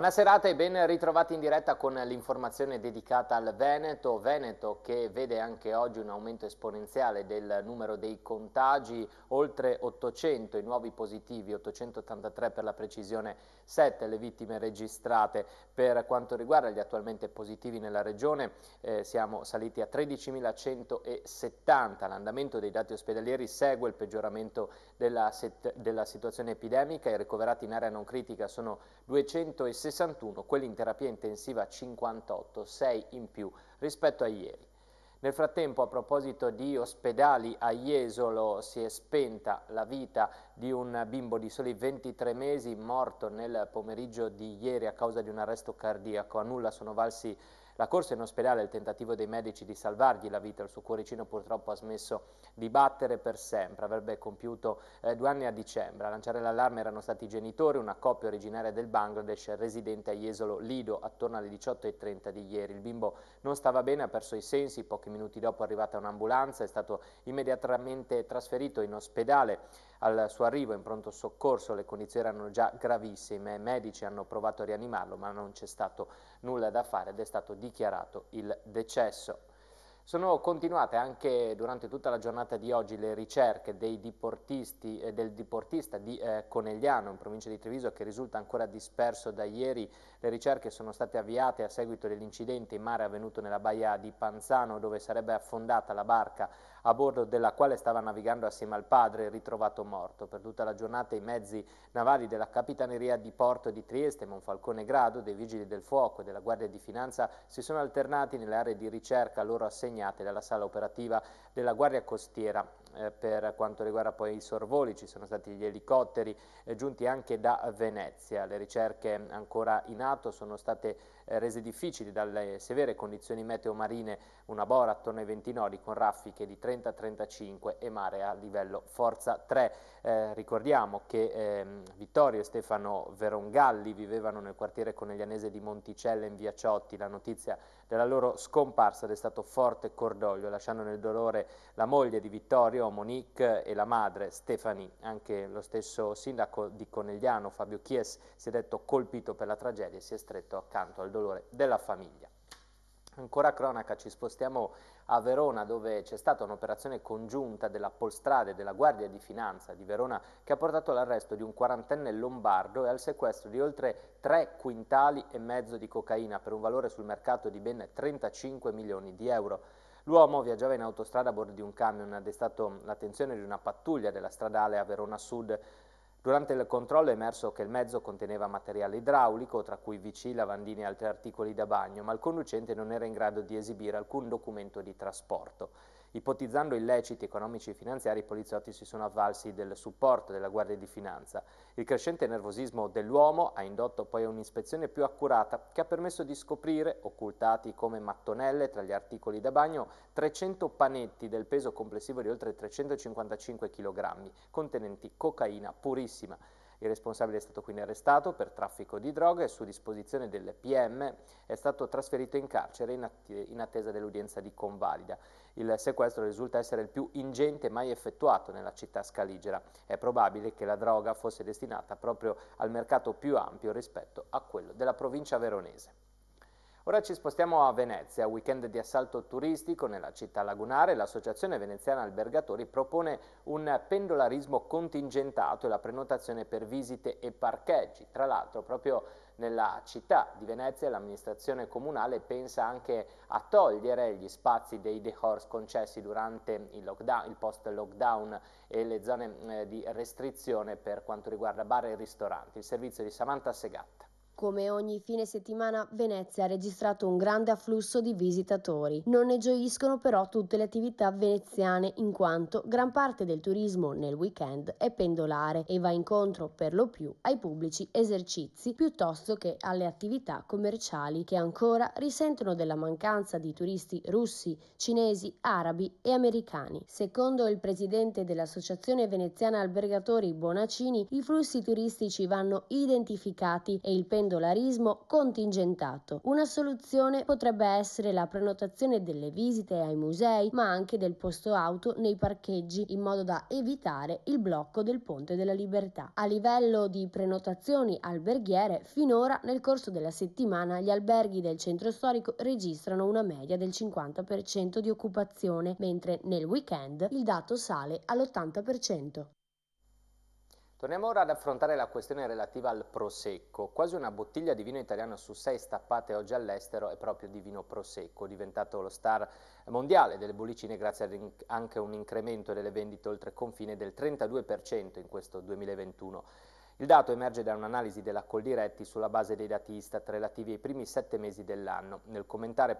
Buona serata e ben ritrovati in diretta con l'informazione dedicata al Veneto. Veneto che vede anche oggi un aumento esponenziale del numero dei contagi, oltre 800 i nuovi positivi, 883 per la precisione, 7 le vittime registrate. Per quanto riguarda gli attualmente positivi nella regione eh, siamo saliti a 13.170. L'andamento dei dati ospedalieri segue il peggioramento della, della situazione epidemica. I ricoverati in area non critica sono 260. 61, quelli in terapia intensiva 58, 6 in più rispetto a ieri. Nel frattempo, a proposito di ospedali, a Jesolo si è spenta la vita di un bimbo di soli 23 mesi morto nel pomeriggio di ieri a causa di un arresto cardiaco. A nulla sono valsi la corsa in ospedale è il tentativo dei medici di salvargli la vita, il suo cuoricino purtroppo ha smesso di battere per sempre, avrebbe compiuto eh, due anni a dicembre. A lanciare l'allarme erano stati i genitori, una coppia originaria del Bangladesh residente a Jesolo Lido attorno alle 18.30 di ieri. Il bimbo non stava bene, ha perso i sensi, pochi minuti dopo è arrivata un'ambulanza, è stato immediatamente trasferito in ospedale al suo arrivo in pronto soccorso le condizioni erano già gravissime, i medici hanno provato a rianimarlo ma non c'è stato nulla da fare ed è stato dichiarato il decesso. Sono continuate anche durante tutta la giornata di oggi le ricerche dei diportisti, eh, del diportista di eh, Conegliano in provincia di Treviso che risulta ancora disperso da ieri. Le ricerche sono state avviate a seguito dell'incidente in mare avvenuto nella baia di Panzano dove sarebbe affondata la barca a bordo della quale stava navigando assieme al padre ritrovato morto. Per tutta la giornata i mezzi navali della Capitaneria di Porto di Trieste, Monfalcone Grado, dei Vigili del Fuoco e della Guardia di Finanza si sono alternati nelle aree di ricerca loro assegnate assegnate dalla sala operativa della Guardia Costiera. Eh, per quanto riguarda poi i sorvoli ci sono stati gli elicotteri eh, giunti anche da Venezia. Le ricerche ancora in atto sono state eh, rese difficili dalle severe condizioni meteo marine, una bora attorno ai 20 nodi con raffiche di 30-35 e mare a livello forza 3. Eh, ricordiamo che ehm, Vittorio e Stefano Verongalli vivevano nel quartiere coneglianese di Monticella in via Ciotti, la notizia della loro scomparsa è stato forte cordoglio, lasciando nel dolore la moglie di Vittorio, Monique e la madre Stefani, Anche lo stesso sindaco di Conegliano, Fabio Chies, si è detto colpito per la tragedia e si è stretto accanto al dolore dolore della famiglia. Ancora cronaca, ci spostiamo a Verona dove c'è stata un'operazione congiunta della Polstrade e della Guardia di Finanza di Verona che ha portato all'arresto di un quarantenne lombardo e al sequestro di oltre 3 quintali e mezzo di cocaina per un valore sul mercato di ben 35 milioni di euro. L'uomo viaggiava in autostrada a bordo di un camion ed è stato l'attenzione di una pattuglia della stradale a Verona Sud Durante il controllo è emerso che il mezzo conteneva materiale idraulico, tra cui VC, lavandini e altri articoli da bagno, ma il conducente non era in grado di esibire alcun documento di trasporto. Ipotizzando illeciti economici e finanziari, i poliziotti si sono avvalsi del supporto della Guardia di Finanza. Il crescente nervosismo dell'uomo ha indotto poi a un'ispezione più accurata che ha permesso di scoprire, occultati come mattonelle tra gli articoli da bagno, 300 panetti del peso complessivo di oltre 355 kg, contenenti cocaina purissima. Il responsabile è stato quindi arrestato per traffico di droga e su disposizione del PM è stato trasferito in carcere in, attesa dell'udienza di convalida. Il sequestro risulta essere il più ingente mai effettuato nella città scaligera. È probabile che la droga fosse destinata proprio al mercato più ampio rispetto a quello della provincia veronese. Ora ci spostiamo a Venezia, weekend di assalto turistico nella città lagunare. L'Associazione Veneziana Albergatori propone un pendolarismo contingentato e la prenotazione per visite e parcheggi. Tra l'altro proprio nella città di Venezia l'amministrazione comunale pensa anche a togliere gli spazi dei dehors concessi durante il, lockdown, il post-lockdown e le zone eh, di restrizione per quanto riguarda bar e ristoranti. Il servizio di Samantha Segatta. Come ogni fine settimana, Venezia ha registrato un grande afflusso di visitatori. Non ne gioiscono però tutte le attività veneziane, in quanto gran parte del turismo nel weekend è pendolare e va incontro per lo più ai pubblici esercizi piuttosto che alle attività commerciali che ancora risentono della mancanza di turisti russi, cinesi, arabi e americani. Secondo il presidente dell'Associazione Veneziana Albergatori Bonacini, i flussi turistici vanno identificati e il pendolare pendolarismo contingentato. Una soluzione potrebbe essere la prenotazione delle visite ai musei, ma anche del posto auto nei parcheggi, in modo da evitare il blocco del Ponte della Libertà. A livello di prenotazioni alberghiere, finora nel corso della settimana gli alberghi del centro storico registrano una media del 50% di occupazione, mentre nel weekend il dato sale all'80%. Torniamo ora ad affrontare la questione relativa al Prosecco. Quasi una bottiglia di vino italiano su sei stappate oggi all'estero è proprio di vino Prosecco, diventato lo star mondiale delle bollicine grazie anche a un incremento delle vendite oltre confine del 32% in questo 2021. Il dato emerge da un'analisi della Coldiretti sulla base dei dati ISTAT relativi ai primi sette mesi dell'anno. Nel commentare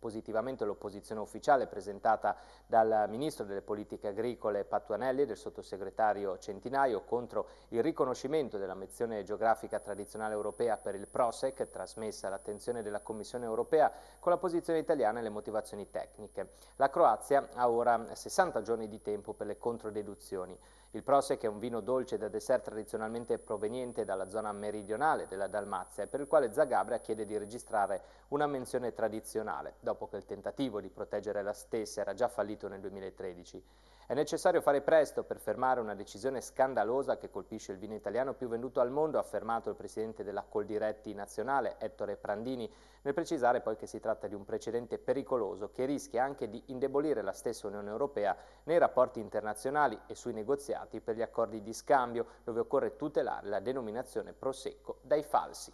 positivamente l'opposizione ufficiale presentata dal Ministro delle Politiche Agricole Pattuanelli e del Sottosegretario Centinaio contro il riconoscimento della mezione geografica tradizionale europea per il PROSEC, trasmessa all'attenzione della Commissione europea con la posizione italiana e le motivazioni tecniche. La Croazia ha ora 60 giorni di tempo per le controdeduzioni. Il Prosec è un vino dolce da dessert tradizionalmente proveniente dalla zona meridionale della Dalmazia e per il quale Zagabria chiede di registrare una menzione tradizionale, dopo che il tentativo di proteggere la stessa era già fallito nel 2013. È necessario fare presto per fermare una decisione scandalosa che colpisce il vino italiano più venduto al mondo, ha affermato il presidente della Coldiretti nazionale, Ettore Prandini, nel precisare poi che si tratta di un precedente pericoloso che rischia anche di indebolire la stessa Unione Europea nei rapporti internazionali e sui negoziati per gli accordi di scambio, dove occorre tutelare la denominazione Prosecco dai falsi.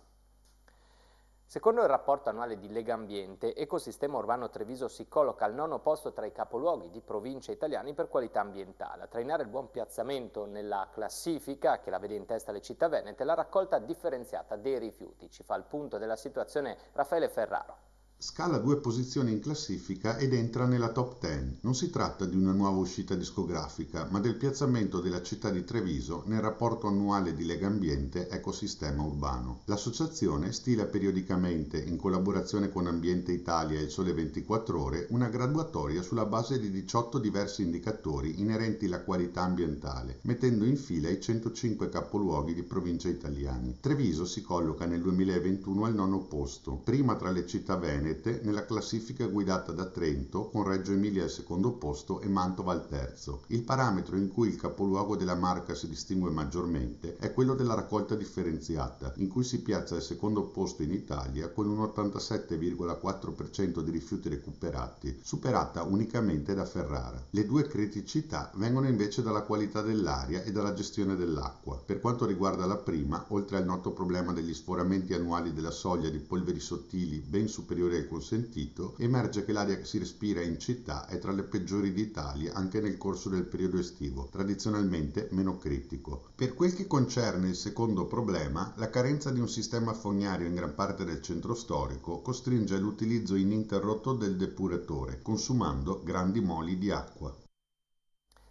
Secondo il rapporto annuale di Lega Ambiente, Ecosistema Urbano Treviso si colloca al nono posto tra i capoluoghi di provincia italiani per qualità ambientale. A trainare il buon piazzamento nella classifica, che la vede in testa le città venete, la raccolta differenziata dei rifiuti. Ci fa il punto della situazione Raffaele Ferraro. Scala due posizioni in classifica ed entra nella top 10. Non si tratta di una nuova uscita discografica, ma del piazzamento della città di Treviso nel rapporto annuale di Lega Ambiente Ecosistema Urbano. L'associazione stila periodicamente, in collaborazione con Ambiente Italia e Il Sole 24 Ore, una graduatoria sulla base di 18 diversi indicatori inerenti alla qualità ambientale, mettendo in fila i 105 capoluoghi di provincia italiani. Treviso si colloca nel 2021 al nono posto, prima tra le città venete Venete nella classifica guidata da Trento con Reggio Emilia al secondo posto e Mantova al terzo. Il parametro in cui il capoluogo della marca si distingue maggiormente è quello della raccolta differenziata, in cui si piazza al secondo posto in Italia con un 87,4% di rifiuti recuperati, superata unicamente da Ferrara. Le due criticità vengono invece dalla qualità dell'aria e dalla gestione dell'acqua. Per quanto riguarda la prima, oltre al noto problema degli sforamenti annuali della soglia di polveri sottili ben superiore è consentito, emerge che l'aria che si respira in città è tra le peggiori d'Italia anche nel corso del periodo estivo, tradizionalmente meno critico. Per quel che concerne il secondo problema, la carenza di un sistema fognario in gran parte del centro storico costringe all'utilizzo ininterrotto del depuratore, consumando grandi moli di acqua.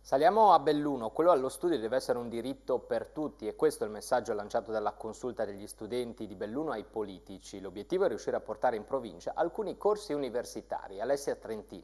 Saliamo a Belluno, quello allo studio deve essere un diritto per tutti e questo è il messaggio lanciato dalla consulta degli studenti di Belluno ai politici. L'obiettivo è riuscire a portare in provincia alcuni corsi universitari. Alessia Trentin.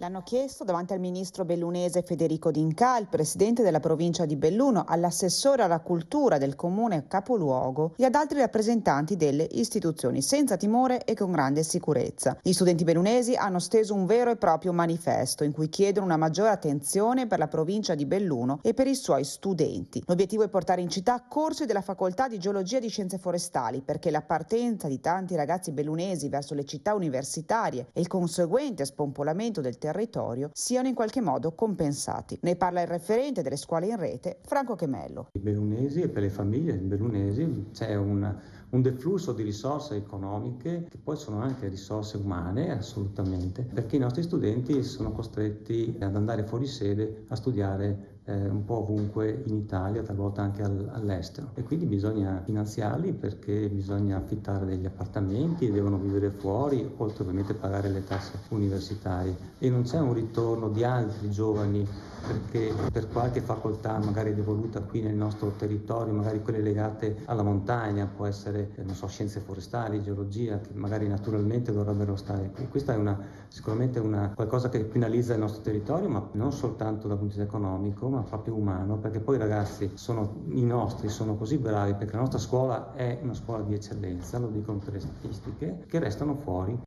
L'hanno chiesto davanti al ministro bellunese Federico D'Inca, il presidente della provincia di Belluno, all'assessore alla cultura del comune capoluogo e ad altri rappresentanti delle istituzioni, senza timore e con grande sicurezza. Gli studenti bellunesi hanno steso un vero e proprio manifesto in cui chiedono una maggiore attenzione per la provincia di Belluno e per i suoi studenti. L'obiettivo è portare in città corsi della facoltà di geologia e di scienze forestali, perché la partenza di tanti ragazzi bellunesi verso le città universitarie e il conseguente spompolamento del territorio territorio siano in qualche modo compensati. Ne parla il referente delle scuole in rete, Franco Chemello. I belunesi e per le famiglie belunesi c'è un, un deflusso di risorse economiche che poi sono anche risorse umane assolutamente, perché i nostri studenti sono costretti ad andare fuori sede a studiare eh, un po' ovunque in Italia, talvolta anche al, all'estero. E quindi bisogna finanziarli perché bisogna affittare degli appartamenti, devono vivere fuori, oltre ovviamente a pagare le tasse universitarie. E non c'è un ritorno di altri giovani perché per qualche facoltà magari devoluta qui nel nostro territorio, magari quelle legate alla montagna, può essere, eh, non so, scienze forestali, geologia, che magari naturalmente dovrebbero stare qui. Questa è una, sicuramente una, qualcosa che penalizza il nostro territorio, ma non soltanto dal punto di vista economico, ma proprio umano, perché poi i ragazzi sono, i nostri sono così bravi, perché la nostra scuola è una scuola di eccellenza, lo dicono tutte le statistiche, che restano fuori.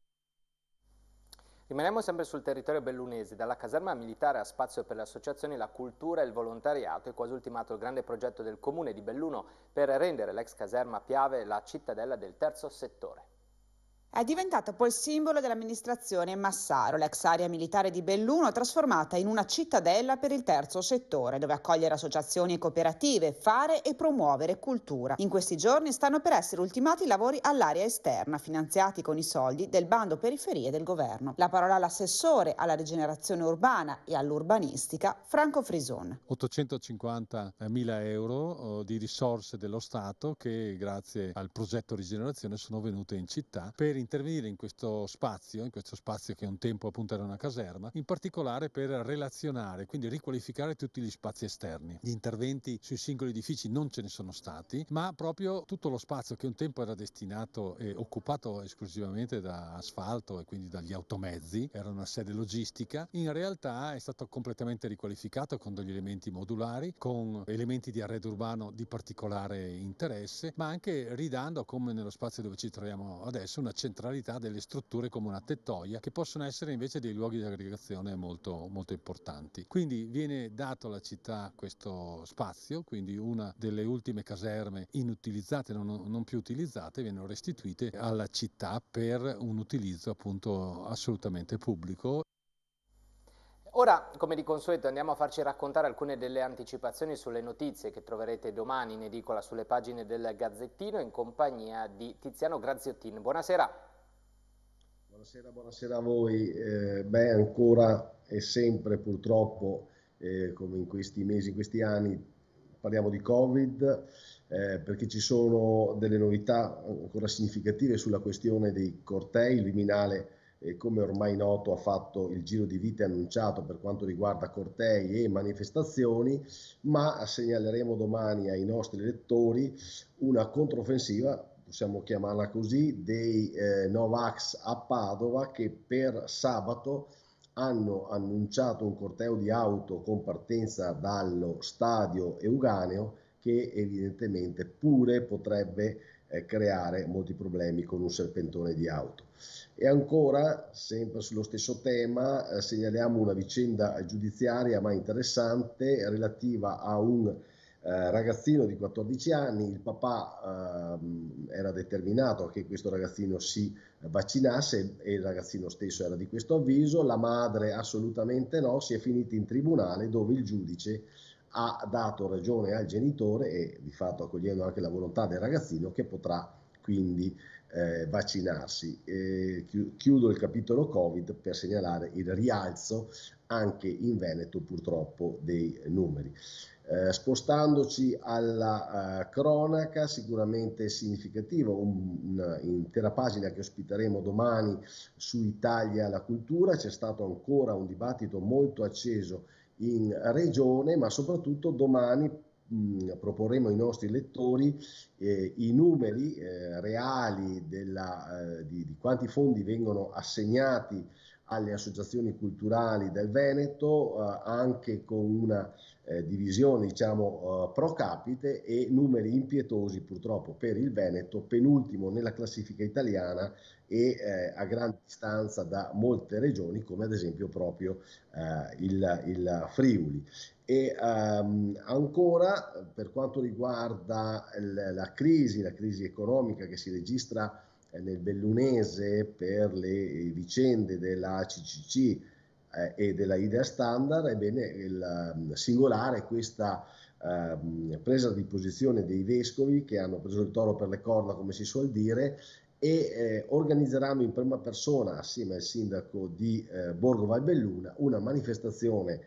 Rimaniamo sempre sul territorio bellunese, dalla caserma militare a spazio per le associazioni, la cultura e il volontariato è quasi ultimato il grande progetto del comune di Belluno per rendere l'ex caserma Piave la cittadella del terzo settore. È diventata poi il simbolo dell'amministrazione Massaro, l'ex area militare di Belluno, trasformata in una cittadella per il terzo settore, dove accogliere associazioni e cooperative, fare e promuovere cultura. In questi giorni stanno per essere ultimati i lavori all'area esterna, finanziati con i soldi del bando periferie del governo. La parola all'assessore alla rigenerazione urbana e all'urbanistica, Franco Frison. 850 mila euro oh, di risorse dello Stato che grazie al progetto rigenerazione sono venute in città per intervenire in questo spazio, in questo spazio che un tempo appunto era una caserma, in particolare per relazionare, quindi riqualificare tutti gli spazi esterni. Gli interventi sui singoli edifici non ce ne sono stati, ma proprio tutto lo spazio che un tempo era destinato e occupato esclusivamente da asfalto e quindi dagli automezzi, era una sede logistica, in realtà è stato completamente riqualificato con degli elementi modulari, con elementi di arredo urbano di particolare interesse, ma anche ridando, come nello spazio dove ci troviamo adesso, una centrale centralità delle strutture come una tettoia, che possono essere invece dei luoghi di aggregazione molto, molto importanti. Quindi viene dato alla città questo spazio, quindi una delle ultime caserme inutilizzate, non, non più utilizzate, vengono restituite alla città per un utilizzo appunto assolutamente pubblico. Ora, come di consueto, andiamo a farci raccontare alcune delle anticipazioni sulle notizie che troverete domani in edicola sulle pagine del Gazzettino in compagnia di Tiziano Graziottin. Buonasera. Buonasera, buonasera a voi. Eh, beh, ancora e sempre purtroppo, eh, come in questi mesi, in questi anni, parliamo di Covid, eh, perché ci sono delle novità ancora significative sulla questione dei cortei, il Viminale e come ormai noto ha fatto il giro di vite annunciato per quanto riguarda cortei e manifestazioni, ma segnaleremo domani ai nostri lettori una controffensiva possiamo chiamarla così, dei eh, Novax a Padova che per sabato hanno annunciato un corteo di auto con partenza dallo stadio Euganeo che evidentemente pure potrebbe creare molti problemi con un serpentone di auto. E ancora, sempre sullo stesso tema, eh, segnaliamo una vicenda giudiziaria ma interessante relativa a un eh, ragazzino di 14 anni, il papà ehm, era determinato che questo ragazzino si vaccinasse e il ragazzino stesso era di questo avviso, la madre assolutamente no, si è finita in tribunale dove il giudice ha dato ragione al genitore e di fatto accogliendo anche la volontà del ragazzino che potrà quindi eh, vaccinarsi. Eh, chiudo il capitolo Covid per segnalare il rialzo anche in Veneto purtroppo dei numeri. Eh, spostandoci alla uh, cronaca, sicuramente significativo, un'intera pagina che ospiteremo domani su Italia la cultura, c'è stato ancora un dibattito molto acceso in regione, ma soprattutto domani mh, proporremo ai nostri lettori eh, i numeri eh, reali della, eh, di, di, quanti fondi vengono assegnati alle associazioni culturali del Veneto, eh, anche con una eh, divisione diciamo, eh, pro capite e numeri impietosi purtroppo per il Veneto, penultimo nella classifica italiana e a gran distanza da molte regioni come ad esempio proprio il, il Friuli. E um, ancora per quanto riguarda la crisi, la crisi economica che si registra eh, nel Bellunese per le eh, vicende della CCC eh, e della IDEA Standard, ebbene il mm, singolare questa ehm, presa di posizione dei vescovi che hanno preso il toro per le corna, come si suol dire, e organizzeranno in prima persona assieme al sindaco di Borgo Valbelluna una manifestazione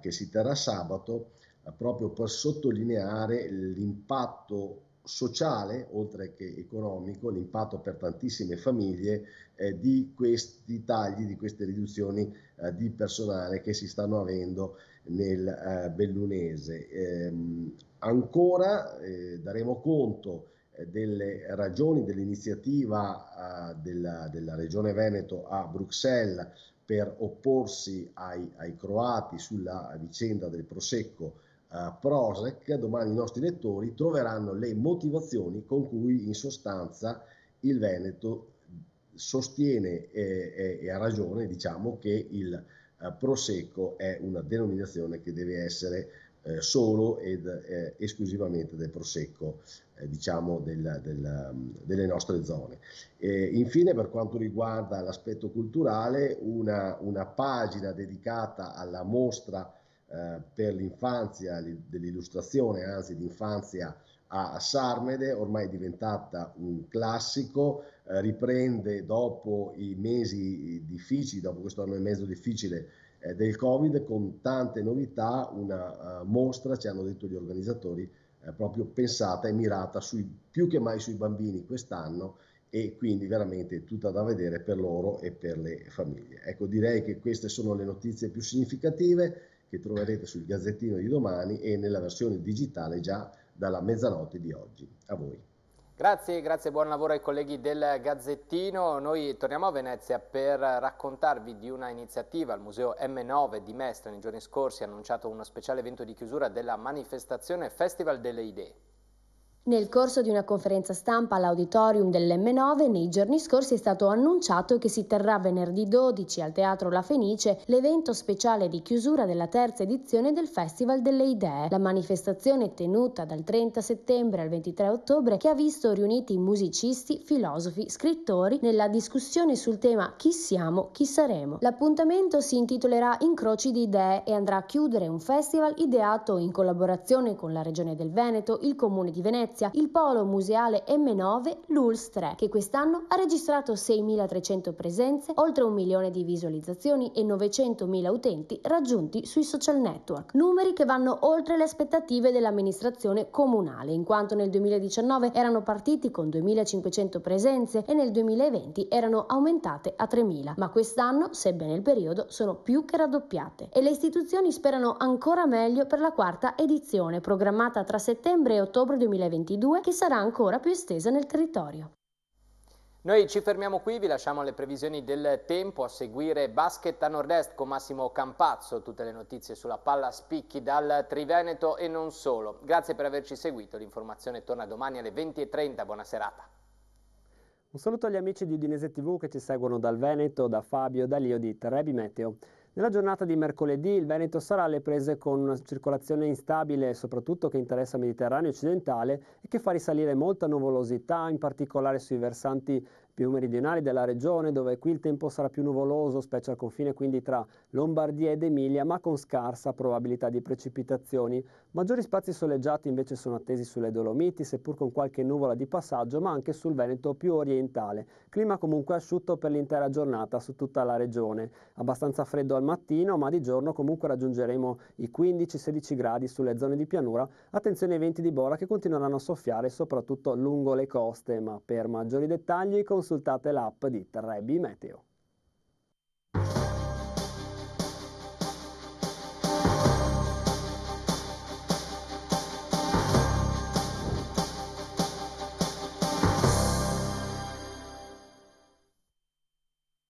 che si terrà sabato proprio per sottolineare l'impatto sociale, oltre che economico, l'impatto per tantissime famiglie eh, di questi tagli, di queste riduzioni eh, di personale che si stanno avendo nel eh, bellunese. Ehm, ancora eh, daremo conto eh, delle ragioni dell'iniziativa eh, della, della, Regione Veneto a Bruxelles per opporsi ai, ai croati sulla vicenda del Prosecco Prosec, domani i nostri lettori troveranno le motivazioni con cui in sostanza il Veneto sostiene e, e, e ha ragione diciamo, che il uh, Prosecco è una denominazione che deve essere eh, solo ed eh, esclusivamente del prosecco eh, diciamo del, del, um, delle nostre zone. infine per quanto riguarda l'aspetto culturale una, una, pagina dedicata alla mostra eh, per l'infanzia dell'illustrazione, anzi l'infanzia a Sarmede, ormai è diventata un classico, eh, riprende dopo i mesi difficili, dopo questo anno e mezzo difficile eh, del Covid, con tante novità, una uh, mostra, ci hanno detto gli organizzatori, eh, proprio pensata e mirata sui, più che mai sui bambini quest'anno e quindi veramente tutta da vedere per loro e per le famiglie. Ecco, direi che queste sono le notizie più significative che troverete sul Gazzettino di domani e nella versione digitale già dalla mezzanotte di oggi. A voi. Grazie, grazie, buon lavoro ai colleghi del Gazzettino. Noi torniamo a Venezia per raccontarvi di una iniziativa. Il Museo M9 di Mestre nei giorni scorsi ha annunciato uno speciale evento di chiusura della manifestazione Festival delle Idee. Nel corso di una conferenza stampa all'auditorium dell'M9 nei giorni scorsi è stato annunciato che si terrà venerdì 12 al Teatro La Fenice l'evento speciale di chiusura della terza edizione del Festival delle Idee, la manifestazione tenuta dal 30 settembre al 23 ottobre che ha visto riuniti musicisti, filosofi, scrittori nella discussione sul tema chi siamo, chi saremo. L'appuntamento si intitolerà Incroci di idee e andrà a chiudere un festival ideato in collaborazione con la Regione del Veneto, il Comune di Venezia, Venezia, il polo museale M9 LULS 3, che quest'anno ha registrato 6.300 presenze, oltre un milione di visualizzazioni e 900.000 utenti raggiunti sui social network. Numeri che vanno oltre le aspettative dell'amministrazione comunale, in quanto nel 2019 erano partiti con 2.500 presenze e nel 2020 erano aumentate a 3.000, ma quest'anno, sebbene il periodo, sono più che raddoppiate. E le istituzioni sperano ancora meglio per la quarta edizione, programmata tra settembre e ottobre 2021 2022 che sarà ancora più estesa nel territorio. Noi ci fermiamo qui, vi lasciamo le previsioni del tempo, a seguire Basket a Nord-Est con Massimo Campazzo, tutte le notizie sulla palla spicchi dal Triveneto e non solo. Grazie per averci seguito, l'informazione torna domani alle 20.30, buona serata. Un saluto agli amici di Udinese TV che ci seguono dal Veneto, da Fabio, da Lio di Trebi Meteo. Nella giornata di mercoledì il Veneto sarà alle prese con una circolazione instabile, soprattutto che interessa il Mediterraneo occidentale e che fa risalire molta nuvolosità, in particolare sui versanti più meridionali della regione, dove qui il tempo sarà più nuvoloso, specie al confine quindi tra Lombardia ed Emilia, ma con scarsa probabilità di precipitazioni. Maggiori spazi soleggiati invece sono attesi sulle Dolomiti, seppur con qualche nuvola di passaggio, ma anche sul Veneto più orientale. Clima comunque asciutto per l'intera giornata su tutta la regione. Abbastanza freddo al mattino, ma di giorno comunque raggiungeremo i 15-16 gradi sulle zone di pianura. Attenzione ai venti di bola che continueranno a soffiare soprattutto lungo le coste, ma per maggiori dettagli consultate l'app di Trebi Meteo.